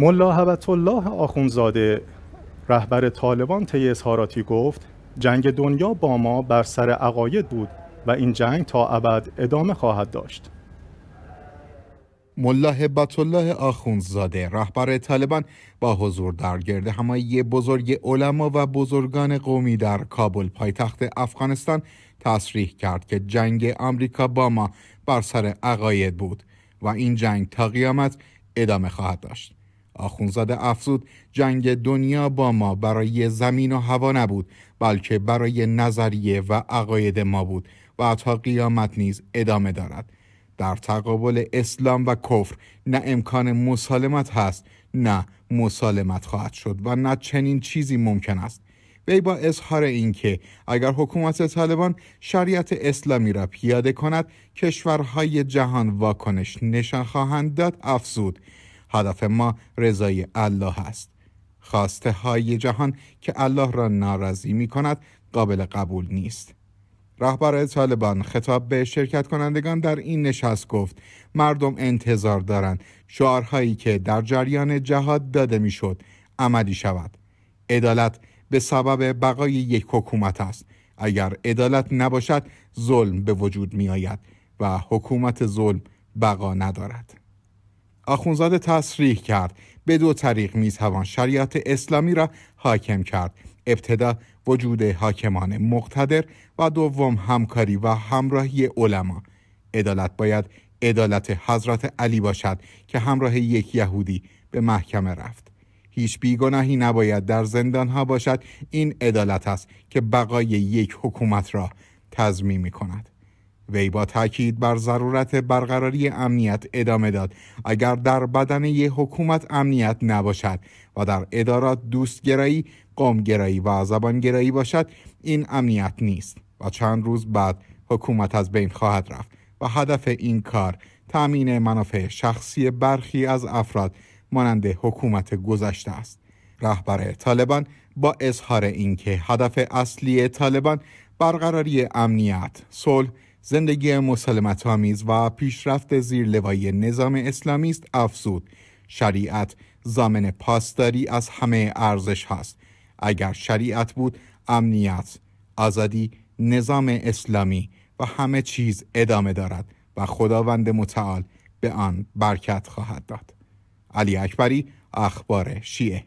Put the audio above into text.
ملا حبت الله آخونزاده رهبر طالبان طی اظهاراتی گفت جنگ دنیا با ما بر سر عقاید بود و این جنگ تا ابد ادامه خواهد داشت ملا حبت الله آخونزاده رهبر طالبان با حضور در گرد همایی بزرگ علما و بزرگان قومی در کابل پایتخت افغانستان تصریح کرد که جنگ آمریکا با ما بر سر عقاید بود و این جنگ تا قیامت ادامه خواهد داشت آخونزاده افزود جنگ دنیا با ما برای زمین و هوا نبود بلکه برای نظریه و عقاید ما بود و تا قیامت نیز ادامه دارد در تقابل اسلام و کفر نه امکان مسالمت هست نه مسالمت خواهد شد و نه چنین چیزی ممکن است وی با اظهار اینکه اگر حکومت طالبان شریعت اسلامی را پیاده کند کشورهای جهان واکنش نشان خواهند داد افزود هدف ما رضای الله است خواسته های جهان که الله را ناراضی می کند قابل قبول نیست رهبر طالبان خطاب به شرکت کنندگان در این نشست گفت مردم انتظار دارند شعارهایی که در جریان جهاد داده میشد عملی شود عدالت به سبب بقای یک حکومت است اگر عدالت نباشد ظلم به وجود می آید و حکومت ظلم بقا ندارد آخونزاده تصریح کرد به دو طریق می توان شریعت اسلامی را حاکم کرد ابتدا وجود حاکمان مقتدر و دوم همکاری و همراهی علما عدالت باید عدالت حضرت علی باشد که همراه یک یهودی به محکمه رفت هیچ بیگناهی نباید در زندان ها باشد این عدالت است که بقای یک حکومت را تضمین می کند وی با تاکید بر ضرورت برقراری امنیت ادامه داد اگر در بدن یک حکومت امنیت نباشد و در ادارات دوستگرایی قومگرایی و زبانگرایی باشد این امنیت نیست و چند روز بعد حکومت از بین خواهد رفت و هدف این کار تامین منافع شخصی برخی از افراد مانند حکومت گذشته است رهبر طالبان با اظهار اینکه هدف اصلی طالبان برقراری امنیت صلح زندگی مسلمت آمیز و پیشرفت زیر لوای نظام اسلامی است افزود شریعت زامن پاسداری از همه ارزش هاست. اگر شریعت بود امنیت آزادی نظام اسلامی و همه چیز ادامه دارد و خداوند متعال به آن برکت خواهد داد علی اکبری اخبار شیعه